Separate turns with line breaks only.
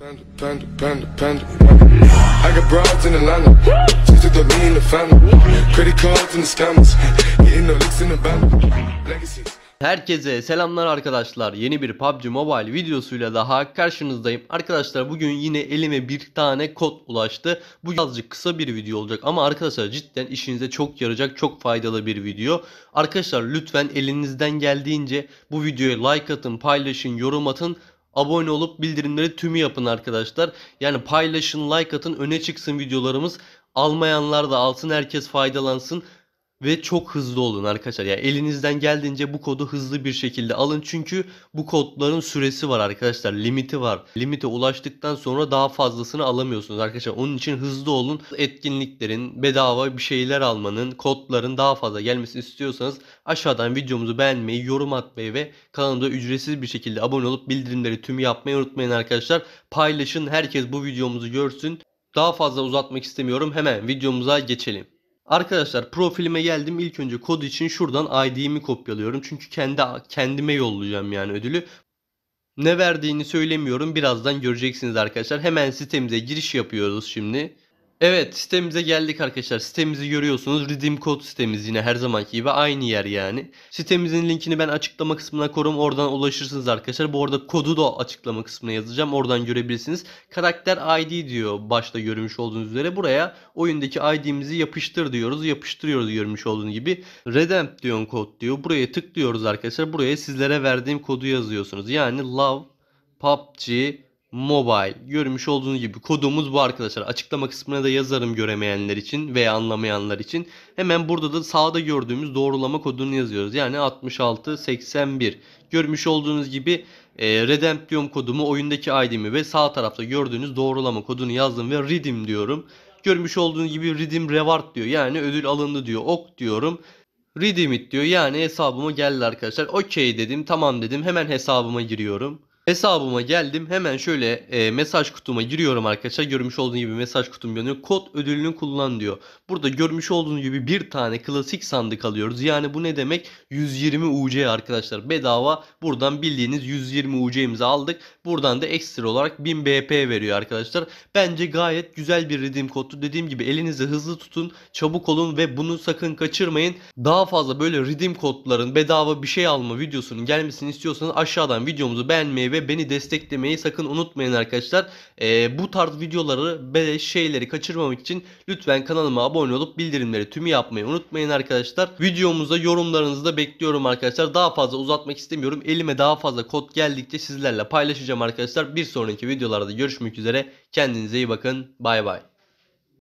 Panda, panda, panda, panda. I got broads in Atlanta. Just to throw me the family. Credit cards and the scammers. Getting no licks in the band. Legacies. Herkese selamlar arkadaşlar. Yeni bir PUBG Mobile videosuyla daha karşınızdayım. Arkadaşlar bugün yine elime bir tane kod ulaştı. Bu azıcık kısa bir video olacak ama arkadaşlar cidden işinize çok yarayacak, çok faydalı bir video. Arkadaşlar lütfen elinizden geldiğince bu videoya like atın, paylaşın, yorum atın Abone olup bildirimleri tümü yapın arkadaşlar. Yani paylaşın, like atın, öne çıksın videolarımız. Almayanlar da alsın, herkes faydalansın. Ve çok hızlı olun arkadaşlar. Yani elinizden geldiğince bu kodu hızlı bir şekilde alın. Çünkü bu kodların süresi var arkadaşlar. Limiti var. Limite ulaştıktan sonra daha fazlasını alamıyorsunuz arkadaşlar. Onun için hızlı olun. Etkinliklerin, bedava bir şeyler almanın, kodların daha fazla gelmesini istiyorsanız aşağıdan videomuzu beğenmeyi, yorum atmayı ve kanalımıza ücretsiz bir şekilde abone olup bildirimleri tüm yapmayı unutmayın arkadaşlar. Paylaşın. Herkes bu videomuzu görsün. Daha fazla uzatmak istemiyorum. Hemen videomuza geçelim. Arkadaşlar profilime geldim. İlk önce kod için şuradan ID'mi kopyalıyorum. Çünkü kendi kendime yollayacağım yani ödülü. Ne verdiğini söylemiyorum. Birazdan göreceksiniz arkadaşlar. Hemen sistemize giriş yapıyoruz şimdi. Evet sitemize geldik arkadaşlar. Sitemizi görüyorsunuz. Redeem kod sitemiz yine her zamanki gibi aynı yer yani. Sitemizin linkini ben açıklama kısmına korum. Oradan ulaşırsınız arkadaşlar. Bu arada kodu da açıklama kısmına yazacağım. Oradan görebilirsiniz. Karakter ID diyor başta görmüş olduğunuz üzere. Buraya oyundaki ID'mizi yapıştır diyoruz. Yapıştırıyoruz görmüş olduğunuz gibi. Redemp diyor kod diyor. Buraya tıklıyoruz arkadaşlar. Buraya sizlere verdiğim kodu yazıyorsunuz. Yani love PUBG Mobile. Görmüş olduğunuz gibi kodumuz bu arkadaşlar. Açıklama kısmına da yazarım göremeyenler için veya anlamayanlar için. Hemen burada da sağda gördüğümüz doğrulama kodunu yazıyoruz. Yani 6681. Görmüş olduğunuz gibi e, Redemption kodumu, oyundaki ID'mi ve sağ tarafta gördüğünüz doğrulama kodunu yazdım ve Redeem diyorum. Görmüş olduğunuz gibi Redeem Reward diyor. Yani ödül alındı diyor. Ok diyorum. Redeem it diyor. Yani hesabıma geldi arkadaşlar. Okey dedim. Tamam dedim. Hemen hesabıma giriyorum. Hesabıma geldim. Hemen şöyle e, mesaj kutuma giriyorum arkadaşlar. Görmüş olduğunuz gibi mesaj kutum yanıyor. Kod ödülünü kullan diyor. Burada görmüş olduğunuz gibi bir tane klasik sandık alıyoruz. Yani bu ne demek? 120 UC arkadaşlar. Bedava buradan bildiğiniz 120 UC'mizi aldık. Buradan da ekstra olarak 1000 BP veriyor arkadaşlar. Bence gayet güzel bir redeem kodtu. Dediğim gibi elinizi hızlı tutun. Çabuk olun ve bunu sakın kaçırmayın. Daha fazla böyle redeem kodların bedava bir şey alma videosunun gelmesini istiyorsanız aşağıdan videomuzu beğenmeyi ve ve beni desteklemeyi sakın unutmayın arkadaşlar. E, bu tarz videoları ve şeyleri kaçırmamak için lütfen kanalıma abone olup bildirimleri tümü yapmayı unutmayın arkadaşlar. Videomuzda yorumlarınızı da bekliyorum arkadaşlar. Daha fazla uzatmak istemiyorum. Elime daha fazla kod geldikçe sizlerle paylaşacağım arkadaşlar. Bir sonraki videolarda görüşmek üzere. Kendinize iyi bakın. Bay bay.